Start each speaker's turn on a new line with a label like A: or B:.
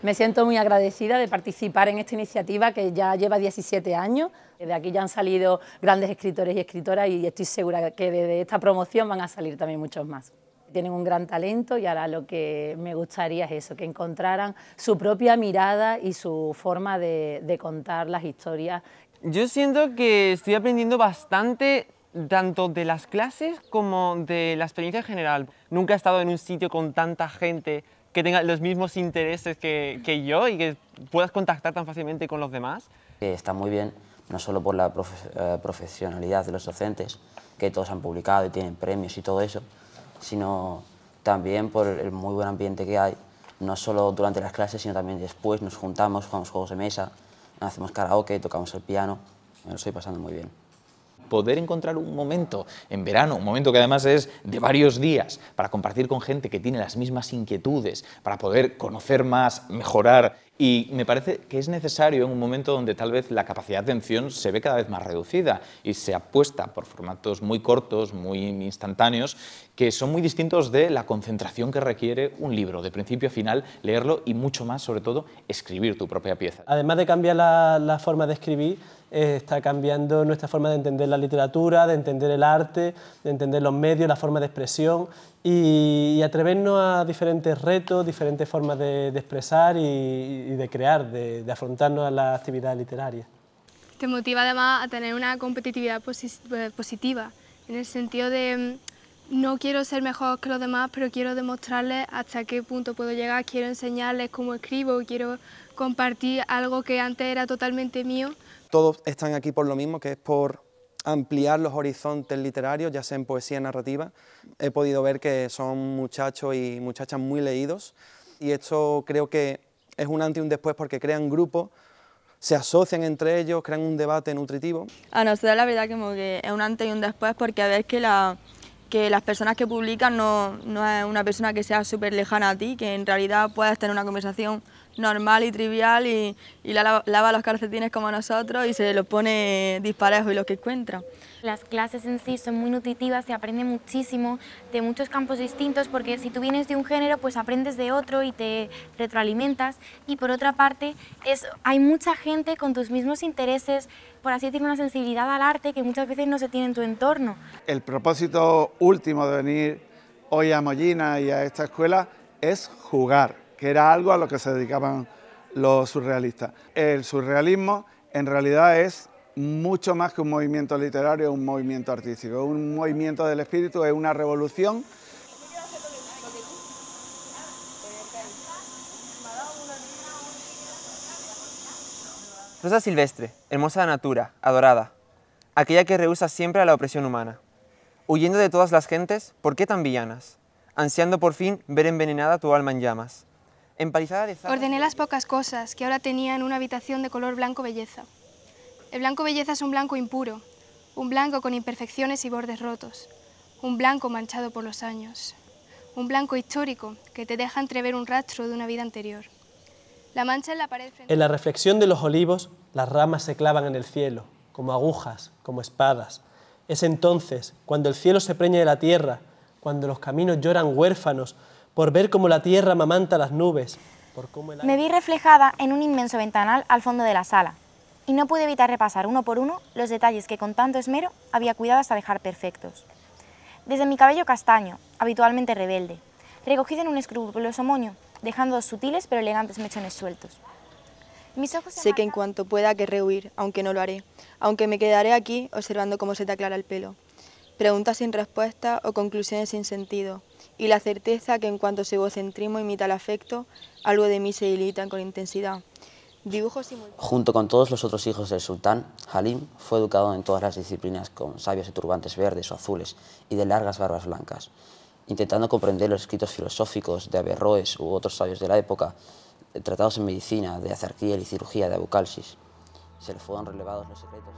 A: Me siento muy agradecida de participar en esta iniciativa que ya lleva 17 años. De aquí ya han salido grandes escritores y escritoras y estoy segura que de esta promoción van a salir también muchos más. Tienen un gran talento y ahora lo que me gustaría es eso, que encontraran su propia mirada y su forma de, de contar las historias.
B: Yo siento que estoy aprendiendo bastante tanto de las clases como de la experiencia en general. Nunca he estado en un sitio con tanta gente que tenga los mismos intereses que, yo y que puedas contactar tan fácilmente con los demás.
A: Está muy bien, no solo por la eh, profesionalidad de los docentes, que todos han publicado y tienen premios y todo eso, sino también por el muy buen ambiente que hay, no solo durante las clases, sino también después nos juntamos, jugamos juegos de mesa, hacemos karaoke, tocamos el piano, me lo estoy pasando muy bien poder encontrar un momento en verano, un momento que además es de varios días, para compartir con gente que tiene las mismas inquietudes, para poder conocer más, mejorar y me parece que es necesario en un momento donde tal vez la capacidad de atención se ve cada vez más reducida y se apuesta por formatos muy cortos, muy instantáneos, que son muy distintos de la concentración que requiere un libro, de principio a final, leerlo y mucho más, sobre todo, escribir tu propia pieza.
B: Además de cambiar la, forma de escribir, eh, está cambiando nuestra forma de entender la literatura, de entender el arte, de entender los medios, la forma de expresión y, atrevernos a diferentes retos, diferentes formas de, expresar y, de crear, de, de afrontarnos a las actividades literaria
C: Te motiva además a tener una competitividad eh, positiva, en el sentido de mm, no quiero ser mejor que los demás, pero quiero demostrarles hasta qué punto puedo llegar, quiero enseñarles cómo escribo, quiero compartir algo que antes era totalmente mío.
B: Todos están aquí por lo mismo, que es por ampliar los horizontes literarios, ya sea en poesía narrativa. He podido ver que son muchachos y muchachas muy leídos y esto creo que es un antes y un después porque crean grupos, se asocian entre ellos, crean un debate nutritivo.
C: A nosotros la verdad que es un antes y un después porque a veces que las personas que publican no, es una persona que sea súper lejana a ti, que en realidad puedes tener una conversación normal y trivial y, la, lava los calcetines como nosotros y se lo pone disparejo y lo que encuentra.
D: Las clases en sí son muy nutritivas, se aprende muchísimo de muchos campos distintos porque si tú vienes de un género pues aprendes de otro y te retroalimentas y por otra parte es, hay mucha gente con tus mismos intereses, por así decirlo, una sensibilidad al arte que muchas veces no se tiene en tu entorno.
B: El propósito último de venir hoy a Mollina y a esta escuela es jugar que era algo a lo que se dedicaban los surrealistas. El surrealismo en realidad es mucho más que un movimiento literario, un movimiento artístico, un movimiento del espíritu, es una revolución. Rosa silvestre, hermosa de natura, adorada, aquella que rehúsa siempre a la opresión humana, huyendo de todas las gentes, ¿por qué tan villanas? Ansiando por fin ver envenenada tu alma en llamas, Empalizada de
C: Ordené las pocas cosas que ahora tenía en una habitación de color blanco belleza. El blanco belleza es un blanco impuro, un blanco con imperfecciones y bordes rotos, un blanco manchado por los años, un blanco histórico que te deja entrever un rastro de una vida anterior. La mancha en la pared...
B: En la reflexión de los olivos, las ramas se clavan en el cielo, como agujas, como espadas. Es entonces, cuando el cielo se preña de la tierra, cuando los caminos lloran huérfanos, por ver cómo la tierra mamanta las nubes. Me vi
D: reflejada en un inmenso ventanal al fondo de la sala y no pude evitar repasar uno por uno los detalles que con tanto esmero había cuidado hasta dejar perfectos. Desde mi cabello castaño, habitualmente rebelde, recogido en un escrupuloso moño, dejando sutiles pero elegantes mechones sueltos.
C: Mis ojos sé que en cuanto pueda querré huir, aunque no lo haré, aunque me quedaré aquí observando cómo se te aclara el pelo preguntas sin respuesta o conclusiones sin sentido, y la certeza que en cuanto se su egocentrismo imita el afecto, algo de mí se dilita con intensidad. Dibujos
A: Junto con todos los otros hijos del sultán, Halim fue educado en todas las disciplinas con sabios y turbantes verdes o azules y de largas barbas blancas. Intentando comprender los escritos filosóficos de Averroes u otros sabios de la época, tratados en medicina, de azarquiel y cirugía de abucalsis, se le fueron relevados los secretos.